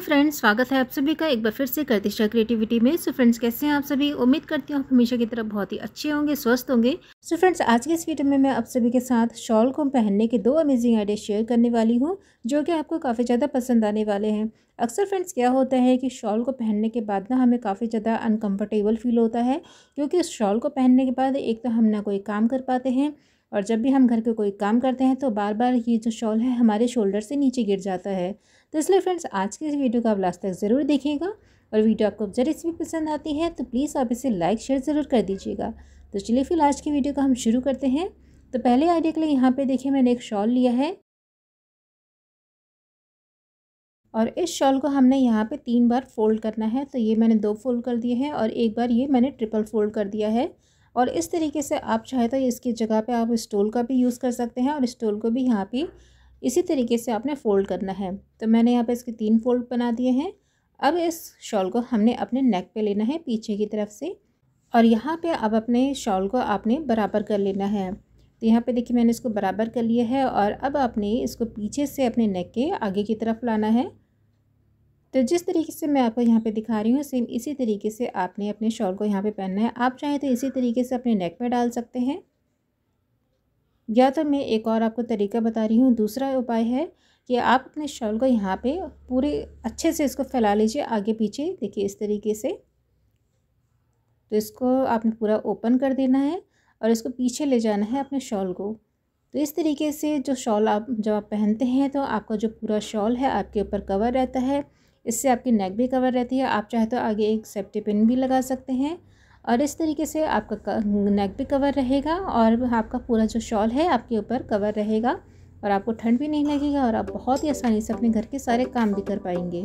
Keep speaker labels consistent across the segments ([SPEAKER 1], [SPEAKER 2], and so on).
[SPEAKER 1] friends स्वागत है आप सभी का एक बार फिर से करतिशा क्रिएटिविटी में सो so फ्रेंड्स कैसे हैं आप सभी उम्मीद करती हूँ आप हमेशा की तरफ बहुत ही अच्छे होंगे स्वस्थ होंगे सो so फ्रेंड्स आज के इस वीडियो में मैं आप सभी के साथ शॉल को पहनने के दो अमेजिंग आइडिया शेयर करने वाली हूँ जो कि आपको काफ़ी ज़्यादा पसंद आने वाले हैं अक्सर फ्रेंड्स क्या होता है कि शॉल को पहनने के बाद ना हमें काफ़ी ज़्यादा अनकम्फर्टेबल फील होता है क्योंकि उस शॉल को पहनने के बाद एक तो हम ना कोई काम कर पाते हैं और जब भी हम घर का कोई काम करते हैं तो बार बार ये जो शॉल है हमारे शोल्डर से नीचे गिर जाता है तो इसलिए फ्रेंड्स आज के इस वीडियो को आप लास्ट तक ज़रूर देखिएगा और वीडियो आपको जब रेसिपी पसंद आती है तो प्लीज़ आप इसे लाइक शेयर ज़रूर कर दीजिएगा तो चलिए फिर आज की वीडियो को हम शुरू करते हैं तो पहले आइडिया के लिए यहाँ पर देखिए मैंने एक शॉल लिया है और इस शॉल को हमने यहाँ पे तीन बार फोल्ड करना है तो ये मैंने दो फोल्ड कर दिए हैं और एक बार ये मैंने ट्रिपल फोल्ड कर दिया है और इस तरीके से आप चाहे तो इसकी जगह पे आप स्टोल का भी यूज़ कर सकते हैं और स्टोल को भी यहाँ पे इसी तरीके से आपने फ़ोल्ड करना है तो मैंने यहाँ पे इसके तीन फोल्ड बना दिए हैं अब इस शॉल को हमने अपने नेक पे लेना है पीछे की तरफ से और यहाँ पे अब अपने शॉल को आपने बराबर कर लेना है तो यहाँ पर देखिए मैंने इसको बराबर कर लिया है और अब आपने इसको पीछे से अपने नेक के आगे की तरफ लाना है तो जिस तरीके से मैं आपको यहाँ पे दिखा रही हूँ सेम इसी तरीके से आपने अपने शॉल को यहाँ पे पहनना है आप चाहें तो इसी तरीके से अपने नेक पे डाल सकते हैं या तो मैं एक और आपको तरीका बता रही हूँ दूसरा उपाय है कि आप अपने शॉल को यहाँ पे पूरे अच्छे से इसको फैला लीजिए आगे पीछे देखिए इस तरीके से तो इसको आपने पूरा ओपन कर देना है और इसको पीछे ले जाना है अपने शॉल को तो इस तरीके से जो शॉल आप जब आप पहनते हैं तो आपका जो पूरा शॉल है आपके ऊपर कवर रहता है इससे आपकी नेक भी कवर रहती है आप चाहे तो आगे एक सेफ्टी पिन भी लगा सकते हैं और इस तरीके से आपका नेक भी कवर रहेगा और आपका पूरा जो शॉल है आपके ऊपर कवर रहेगा और आपको ठंड भी नहीं लगेगा और आप बहुत ही आसानी से अपने घर के सारे काम भी कर पाएंगे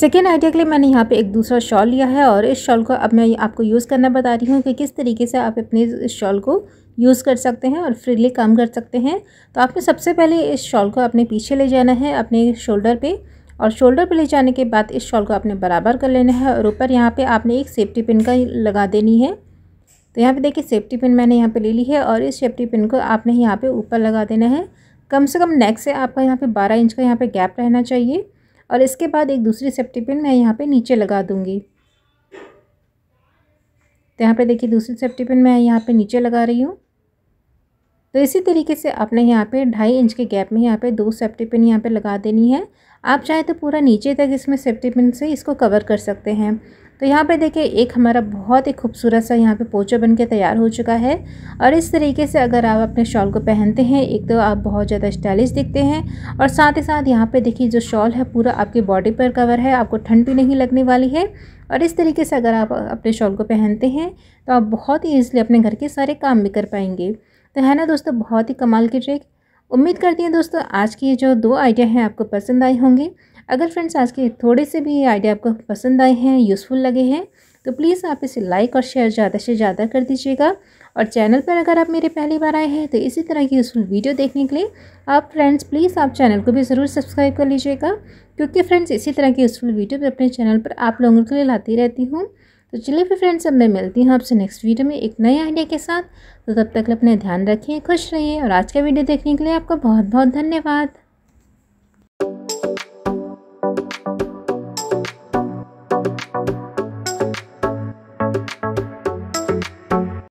[SPEAKER 1] सेकेंड आइडिया के लिए मैंने यहाँ पे एक दूसरा शॉल लिया है और इस शॉल को अब मैं आपको यूज़ करना बता रही हूँ कि किस तरीके से आप अपने इस शॉल को यूज़ कर सकते हैं और फ्रीली काम कर सकते हैं तो आपने सबसे पहले इस शॉल को अपने पीछे ले जाना है अपने शोल्डर पे और शोल्डर पे ले जाने के बाद इस शॉल को आपने बराबर कर लेना है और ऊपर यहाँ पे आपने एक सेफ्टी पिन का लगा देनी है तो यहाँ पे देखिए सेफ्टी पिन मैंने यहाँ पे ले ली है और इस सेफ्टी पिन को आपने यहाँ पे ऊपर लगा देना है कम से कम नेक से आपका यहाँ पर बारह इंच का यहाँ पर गैप रहना चाहिए और इसके बाद एक दूसरी सेफ्टी पिन मैं यहाँ पे नीचे लगा दूँगी तो यहाँ पे देखिए दूसरी सेफ्टी पिन मैं यहाँ पे नीचे लगा रही हूँ तो इसी तरीके से आपने यहाँ पे ढाई इंच के गैप में यहाँ पे दो सेफ्टी पिन यहाँ पे लगा देनी है आप चाहे तो पूरा नीचे तक इसमें सेफ्टी पिन से इसको कवर कर सकते हैं तो यहाँ पर देखिए एक हमारा बहुत ही खूबसूरत सा यहाँ पे पोचा बन के तैयार हो चुका है और इस तरीके से अगर आप अपने शॉल को पहनते हैं एक तो आप बहुत ज़्यादा स्टाइलिश दिखते हैं और साथ ही साथ यहाँ पे देखिए जो शॉल है पूरा आपके बॉडी पर कवर है आपको ठंड भी नहीं लगने वाली है और इस तरीके से अगर आप अपने शॉल को पहनते हैं तो आप बहुत ही ईजिली अपने घर के सारे काम भी कर पाएंगे तो है ना दोस्तों बहुत ही कमाल की ट्रिक उम्मीद करती हैं दोस्तों आज की ये जो दो आइडिया हैं आपको पसंद आई होंगी अगर फ्रेंड्स आज के थोड़े से भी आइडिया आपको पसंद आए हैं यूज़फुल लगे हैं तो प्लीज़ आप इसे लाइक और शेयर ज़्यादा से ज़्यादा कर दीजिएगा और चैनल पर अगर आप मेरे पहली बार आए हैं तो इसी तरह की यूज़फुल वीडियो देखने के लिए आप फ्रेंड्स प्लीज़ आप चैनल को भी ज़रूर सब्सक्राइब कर लीजिएगा क्योंकि फ्रेंड्स इसी तरह की यूज़फुल वीडियो भी अपने चैनल पर आप लोगों के लिए लाती रहती हूँ तो चलिए फिर फ्रेंड्स अब मैं मिलती हूँ आपसे नेक्स्ट वीडियो में एक नए आइडिया के साथ तो तब तक अपना ध्यान रखिए खुश रहिए और आज का वीडियो देखने के लिए आपका बहुत बहुत धन्यवाद